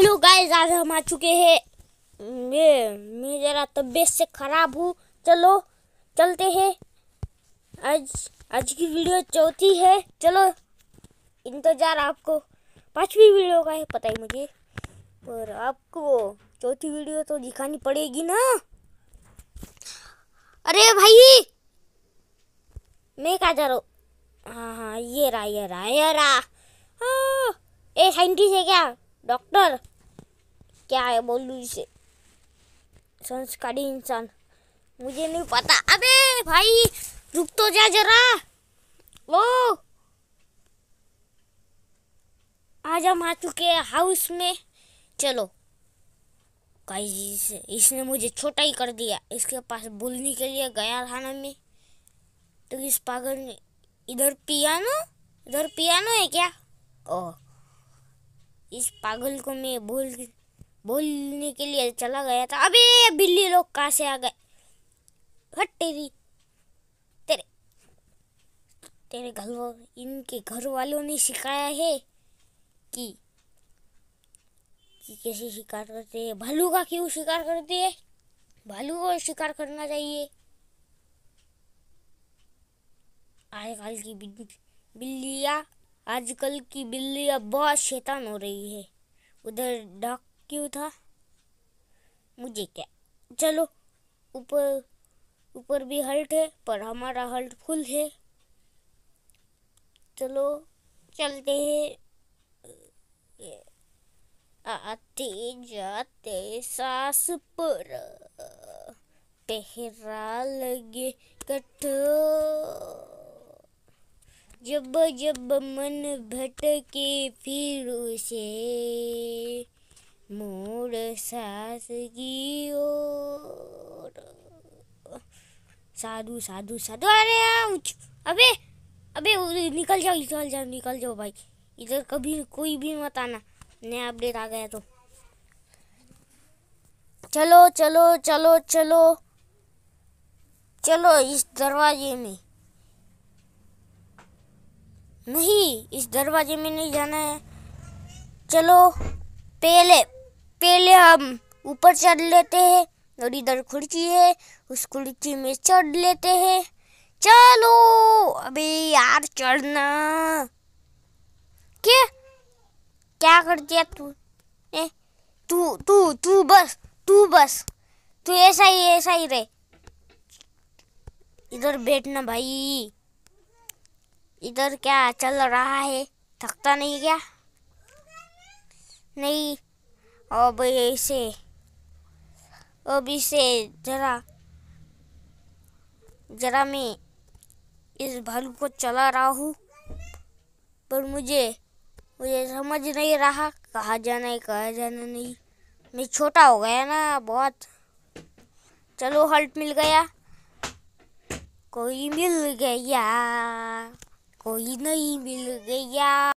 hello guys आज हम आ चुके हैं हम्म, ये मैं ज़रा तबीयत से ख़राब हूँ चलो चलते हैं आज आज की वीडियो चौथी है चलो इंतज़ार आपको पांचवी वीडियो का है पता ही मुझे पर आपको चौथी वीडियो तो दिखानी पड़ेगी ना अरे भाई मैं कहा जा रहा हूँ हाँ हाँ ये रहा ये रहा ये रहा हाँ ए साइंटिस्ट है क्या डॉक्टर क्या है बोलू इसे संस्कारी इंसान मुझे नहीं पता अबे भाई रुक तो जा जरा ओ आज हम आ चुके हैं हाउस में चलो गाइस इसने मुझे छोटा ही कर दिया इसके पास बोलने के लिए गया खाना में तो इस पागल ने इधर पियानो इधर पियानो है क्या ओ इस पागल को मैं बोल बोलने के लिए चला गया था अबे बिल्ली लोग कहाँ से आ गए हट तेरी तेरे तेरे घर इनके घर वालों ने सिखाया है कि कि कैसे शिकार करते हैं भालू का क्यों शिकार करते हैं भालू को शिकार करना चाहिए आजकल की बिल्लियाँ आजकल की बिल्लियाँ बहुत शैतान हो रही है उधर डॉक क्यों था मुझे क्या चलो ऊपर ऊपर भी हल्ट है पर हमारा हल्ट फुल है चलो चलते हैं आते जाते सास पर पहरा लगे कट जब जब मन भटके फिर उसे मोर सास और साधु साधु साधु अरे अबे अबे निकल जाओ निकल जाओ निकल जाओ भाई इधर कभी कोई भी मत आना नया अपडेट आ गया तो चलो चलो चलो चलो चलो इस दरवाजे में नहीं इस दरवाजे में नहीं जाना है चलो पहले पहले हम ऊपर चढ़ लेते हैं और इधर खुर्ची है उस खुर्ची में चढ़ लेते हैं चलो अबे यार चढ़ना क्या क्या कर दिया तू ए तू तू तू बस तू बस तू ऐसा ही ऐसा ही रहे इधर बैठना भाई इधर क्या चल रहा है थकता नहीं क्या नहीं अब इसे अब इसे जरा जरा मैं इस भालू को चला रहा हूँ पर मुझे मुझे समझ नहीं रहा कहा जाना है कहा जाना नहीं मैं छोटा हो गया ना बहुत चलो हल्ट मिल गया कोई मिल गया कोई नहीं मिल गया